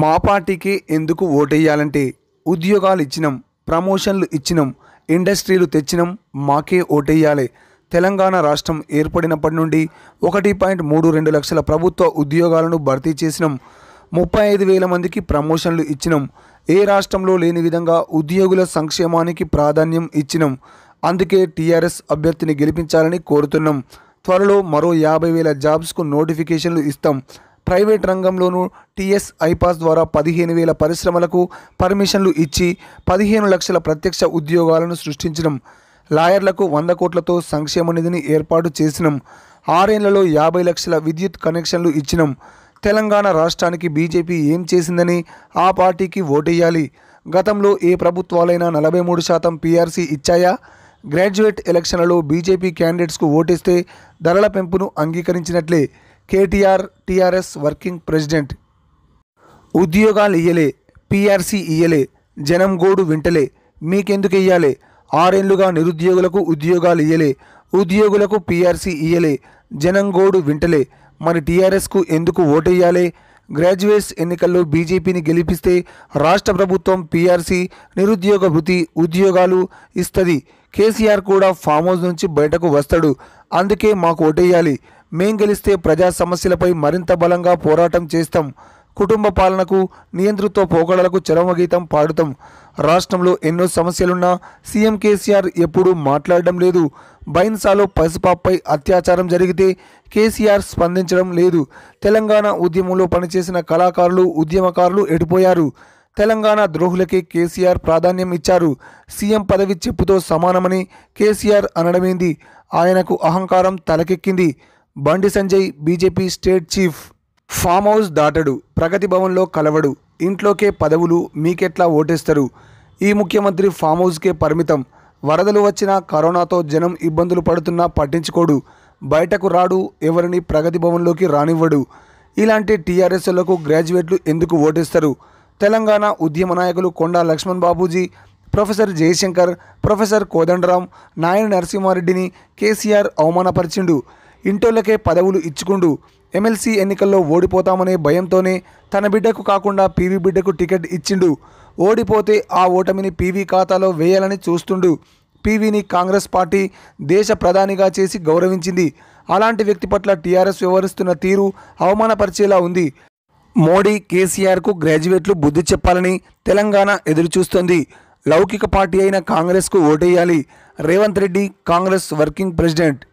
మా పార్టీకి ఎందుకు ఓటేయాలంటే ఉద్యోగాలు ఇచ్చినాం ప్రమోషన్లు ఇచ్చినాం ఇండస్ట్రీలు తెచ్చినాం మాకే ఓటేయాలి తెలంగాణ రాష్ట్రం ఏర్పడినప్పటి నుండి ఒకటి పాయింట్ మూడు రెండు లక్షల ప్రభుత్వ ఉద్యోగాలను భర్తీ చేసినాం ముప్పై ఐదు వేల మందికి ప్రమోషన్లు ఇచ్చినాం ఏ రాష్ట్రంలో లేని విధంగా ఉద్యోగుల సంక్షేమానికి ప్రాధాన్యం ఇచ్చినాం అందుకే టీఆర్ఎస్ అభ్యర్థిని గెలిపించాలని కోరుతున్నాం త్వరలో మరో యాభై వేల జాబ్స్కు నోటిఫికేషన్లు ఇస్తాం ప్రైవేట్ రంగంలోనూ టీఎస్ ఐపాస్ ద్వారా పదిహేను వేల పరిశ్రమలకు పర్మిషన్లు ఇచ్చి పదిహేను లక్షల ప్రత్యక్ష ఉద్యోగాలను సృష్టించడం లాయర్లకు వంద కోట్లతో సంక్షేమ నిధిని ఏర్పాటు చేసినాం ఆరేళ్లలో యాభై లక్షల విద్యుత్ కనెక్షన్లు ఇచ్చినం తెలంగాణ రాష్ట్రానికి బీజేపీ ఏం చేసిందని ఆ పార్టీకి ఓటేయాలి గతంలో ఏ ప్రభుత్వాలైనా నలభై మూడు శాతం పీఆర్సీ ఇచ్చాయా గ్రాడ్యుయేట్ ఎలక్షన్లలో బీజేపీ క్యాండిడేట్స్కు ఓటేస్తే ధరల పెంపును అంగీకరించినట్లే కేటీఆర్ టీఆర్ఎస్ వర్కింగ్ ప్రెసిడెంట్ ఉద్యోగాలు ఇయ్యలే పీఆర్సీ ఇయ్యలే జనం గోడు వింటలే మీకెందుకు ఇయ్యాలే ఆరేళ్లుగా నిరుద్యోగులకు ఉద్యోగాలు ఇయ్యలే ఉద్యోగులకు పీఆర్సీ ఇయ్యలే జనం గోడు వింటలే మరి టీఆర్ఎస్కు ఎందుకు ఓటేయాలే గ్రాడ్యుయేట్స్ ఎన్నికల్లో బీజేపీని గెలిపిస్తే రాష్ట్ర ప్రభుత్వం పీఆర్సీ నిరుద్యోగ వృత్తి ఉద్యోగాలు ఇస్తుంది కేసీఆర్ కూడా ఫామ్ హౌస్ నుంచి బయటకు వస్తాడు అందుకే మాకు ఓటేయాలి మేం గెలిస్తే ప్రజా సమస్యలపై మరింత బలంగా పోరాటం చేస్తాం కుటుంబ పాలనకు నియంతృత్వ పోకడలకు చరమగీతం పాడుతాం రాష్ట్రంలో ఎన్నో సమస్యలున్నా సీఎం కేసీఆర్ ఎప్పుడూ మాట్లాడడం లేదు బైన్సాలో పసిపాపై అత్యాచారం జరిగితే కేసీఆర్ స్పందించడం లేదు తెలంగాణ ఉద్యమంలో పనిచేసిన కళాకారులు ఉద్యమకారులు ఎడిపోయారు తెలంగాణ ద్రోహులకే కేసీఆర్ ప్రాధాన్యం ఇచ్చారు సీఎం పదవి చెప్పుతో సమానమని కేసీఆర్ అనడమైంది ఆయనకు అహంకారం తలకెక్కింది Bandi Sanjay BJP state chief farm house దాటడు ప్రగతి భవన్లో కలవడు ఇంట్లోకే పదవులు మీకెట్లా ఓటేస్తారు ఈ ముఖ్యమంత్రి ఫామ్ హౌస్కే పరిమితం వరదలు వచ్చినా కరోనాతో జనం ఇబ్బందులు పడుతున్నా పట్టించుకోడు బయటకు రాడు ఎవరిని ప్రగతి భవన్లోకి రానివ్వడు ఇలాంటి టీఆర్ఎస్లకు గ్రాడ్యుయేట్లు ఎందుకు ఓటేస్తారు తెలంగాణ ఉద్యమ నాయకులు కొండా లక్ష్మణ్ బాబూజీ ప్రొఫెసర్ జయశంకర్ ప్రొఫెసర్ కోదండరాం నాయన నరసింహారెడ్డిని కేసీఆర్ అవమానపరిచిండు ఇంటోళ్ళకే పదవులు ఇచ్చుకుంటూ ఎమ్మెల్సీ ఎన్నికల్లో ఓడిపోతామనే భయంతోనే తన బిడ్డకు కాకుండా పీవీ బిడ్డకు టికెట్ ఇచ్చిండు ఓడిపోతే ఆ ఓటమిని పీవీ ఖాతాలో వేయాలని చూస్తుండు పీవీని కాంగ్రెస్ పార్టీ దేశ ప్రధానిగా చేసి గౌరవించింది అలాంటి వ్యక్తి పట్ల టీఆర్ఎస్ వ్యవహరిస్తున్న తీరు అవమానపరిచేలా ఉంది మోడీ కేసీఆర్కు గ్రాడ్యుయేట్లు బుద్ధి చెప్పాలని తెలంగాణ ఎదురుచూస్తోంది లౌకిక పార్టీ అయిన కాంగ్రెస్కు ఓటేయాలి రేవంత్ రెడ్డి కాంగ్రెస్ వర్కింగ్ ప్రెసిడెంట్